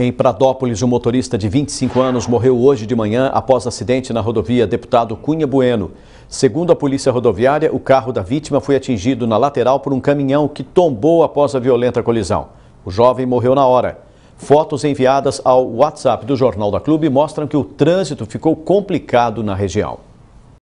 Em Pradópolis, um motorista de 25 anos morreu hoje de manhã após acidente na rodovia Deputado Cunha Bueno. Segundo a polícia rodoviária, o carro da vítima foi atingido na lateral por um caminhão que tombou após a violenta colisão. O jovem morreu na hora. Fotos enviadas ao WhatsApp do Jornal da Clube mostram que o trânsito ficou complicado na região.